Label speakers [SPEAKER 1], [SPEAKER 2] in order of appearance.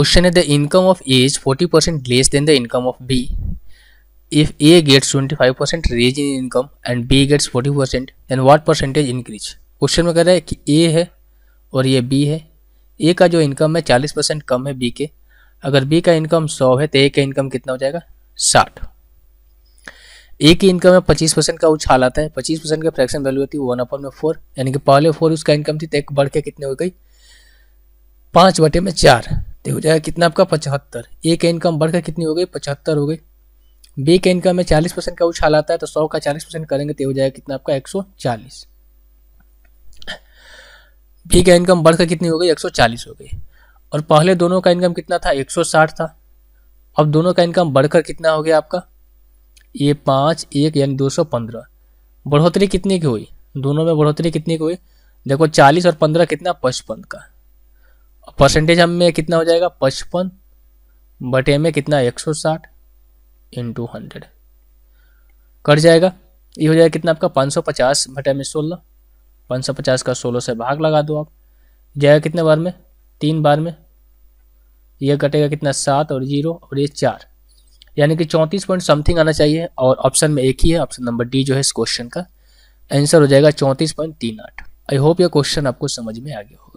[SPEAKER 1] Question is the income of A is 40% less than the income of B. If A gets 25% raise in income and B gets 40%, then what percentage increase question में कह रहा है कि ए है और ये B है ए का जो इनकम है 40 परसेंट कम है बी के अगर बी का इनकम 100 है तो ए का इनकम कितना हो जाएगा साठ ए की इनकम है पच्चीस परसेंट का उछाल आता है पच्चीस परसेंट का फ्रैक्शन वैल्यू होती है वन अपन में फोर यानी कि पहले फोर उसका इनकम थी तो एक बढ़ के कितने हो गई पाँच बटे में चार तो हो जाएगा कितना आपका पचहत्तर ए का इनकम बढ़कर कितनी हो गई पचहत्तर हो गई बी का इनकम में चालीस परसेंट का उछाल आता है तो सौ का चालीस परसेंट करेंगे तो हो जाएगा कितना आपका एक सौ चालीस बी का इनकम बढ़कर कितनी हो गई एक सौ चालीस हो गई और पहले दोनों का इनकम कितना था एक सौ साठ था अब दोनों का इनकम बढ़कर कितना हो गया आपका ये पाँच एक यानी दो सौ पंद्रह बढ़ोतरी कितनी की हुई दोनों में बढ़ोतरी कितनी की हुई देखो चालीस और पंद्रह कितना पचपन का परसेंटेज हम में कितना हो जाएगा पचपन बटे में कितना एक सौ साठ इन टू हंड्रेड कट जाएगा ये हो जाएगा कितना आपका पाँच सौ पचास बटे में सोलह पाँच सौ पचास का सोलह से भाग लगा दो आप जाएगा कितने बार में तीन बार में यह कटेगा कितना सात और जीरो और ये चार यानी कि चौंतीस पॉइंट समथिंग आना चाहिए और ऑप्शन में एक ही है ऑप्शन नंबर डी जो है इस क्वेश्चन का आंसर हो जाएगा चौंतीस पॉइंट तीन आठ आई होप यह क्वेश्चन आपको समझ में आ गया हो